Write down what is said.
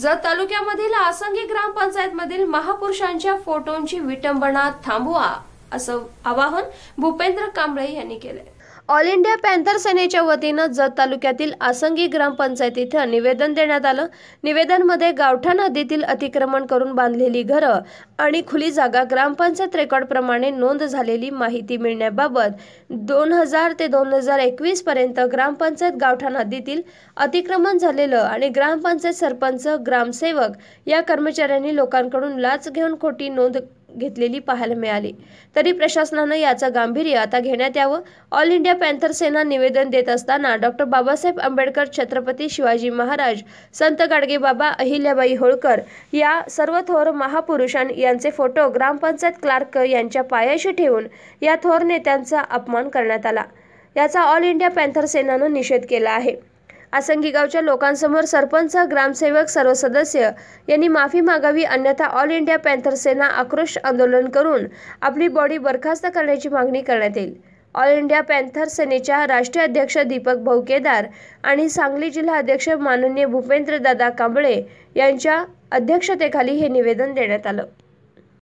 जत तालुक्यामधील आसंगी ग्रामपंचायत मधील महापुरुषांच्या फोटोंची विटंबना थांबवा असं आवाहन भूपेंद्र कांबळे यांनी केलंय ऑल इंडिया पॅन्थर सेनेच्या वतीनं जत तालुक्यातील आसंगी ग्रामपंचायत इथं निवेदन देण्यात आलं निवेदनमध्ये गावठा नदीतील अतिक्रमण करून बांधलेली घरं आणि खुली जागा ग्रामपंचायत रेकॉर्डप्रमाणे नोंद झालेली माहिती मिळण्याबाबत दोन हजार ते दोन हजार एकवीसपर्यंत ग्रामपंचायत गावठा नदीतील अतिक्रमण झालेलं आणि ग्रामपंचायत सरपंच ग्रामसेवक या कर्मचाऱ्यांनी लोकांकडून लाच घेऊन खोटी नोंद घेतलेली पाहायला मिळाली तरी प्रशासनानं याचं गांभीर्य आता घेण्यात यावं ऑल इंडिया पॅन्थर सेना निवेदन देत असताना डॉक्टर बाबासाहेब आंबेडकर छत्रपती शिवाजी महाराज संत गाडगेबाबा अहिल्याबाई होळकर या सर्व थोर महापुरुषां यांचे फोटो ग्रामपंचायत क्लार्क यांच्या पायाशी ठेवून या थोर नेत्यांचा अपमान करण्यात आला याचा ऑल इंडिया पॅन्थर सेनानं निषेध केला आहे आसंगी गावच्या लोकांसमोर सरपंच ग्रामसेवक सर्व सदस्य यांनी माफी मागावी अन्यथा ऑल इंडिया पॅन्थर सेना आक्रोश आंदोलन करून आपली बॉडी बरखास्त करण्याची मागणी करण्यात येईल ऑल इंडिया पॅन्थर सेनेच्या राष्ट्रीय अध्यक्ष दीपक भाऊ आणि सांगली जिल्हा अध्यक्ष माननीय दादा कांबळे यांच्या अध्यक्षतेखाली हे निवेदन देण्यात आलं